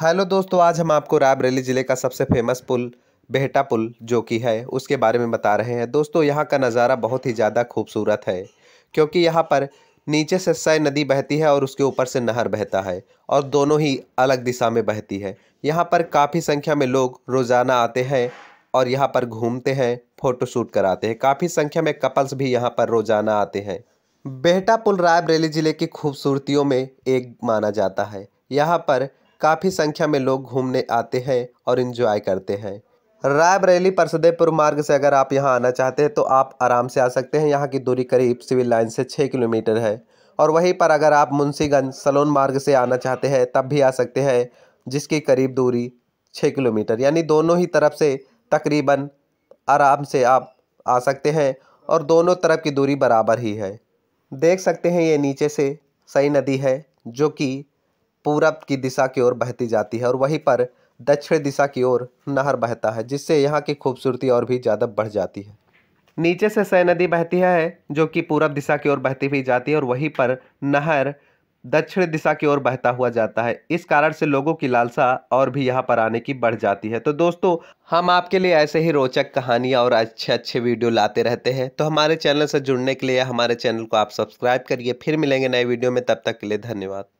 hello दोस्तों आज हम आपको रायबरेली ज़िले का सबसे फेमस पुल बेहटा पुल जो कि है उसके बारे में बता रहे हैं दोस्तों यहाँ का नज़ारा बहुत ही ज़्यादा खूबसूरत है क्योंकि यहाँ पर नीचे से सै नदी बहती है और उसके ऊपर से नहर बहता है और दोनों ही अलग दिशा में बहती है यहाँ पर काफ़ी संख्या में लोग रोज़ाना आते हैं और यहाँ पर घूमते हैं फ़ोटोशूट कराते हैं काफ़ी संख्या में कपल्स भी यहाँ पर रोज़ाना आते हैं बेहटा पुल रायबरेली ज़िले की खूबसूरतियों में एक माना जाता है यहाँ पर काफ़ी संख्या में लोग घूमने आते हैं और इन्जॉय करते हैं रायबरेली परसदेपुर मार्ग से अगर आप यहाँ आना चाहते हैं तो आप आराम से आ सकते हैं यहाँ की दूरी करीब सिविल लाइन से छः किलोमीटर है और वहीं पर अगर आप मुंशीगंज सलोन मार्ग से आना चाहते हैं तब भी आ सकते हैं जिसकी करीब दूरी छः किलोमीटर यानी दोनों ही तरफ से तकरीबन आराम से आप आ सकते हैं और दोनों तरफ की दूरी बराबर ही है देख सकते हैं ये नीचे से सही नदी है जो कि पूरब की दिशा की ओर बहती जाती है और वहीं पर दक्षिण दिशा की ओर नहर बहता है जिससे यहाँ की खूबसूरती और भी ज़्यादा बढ़ जाती है नीचे से सह नदी बहती है जो कि पूरब दिशा की ओर बहती हुई जाती है और वहीं पर नहर दक्षिण दिशा की ओर बहता हुआ जाता है इस कारण से लोगों की लालसा और भी यहाँ पर आने की बढ़ जाती है तो दोस्तों हम आपके लिए ऐसे ही रोचक कहानियाँ और अच्छे अच्छे वीडियो लाते रहते हैं तो हमारे चैनल से जुड़ने के लिए हमारे चैनल को आप सब्सक्राइब करिए फिर मिलेंगे नए वीडियो में तब तक के लिए धन्यवाद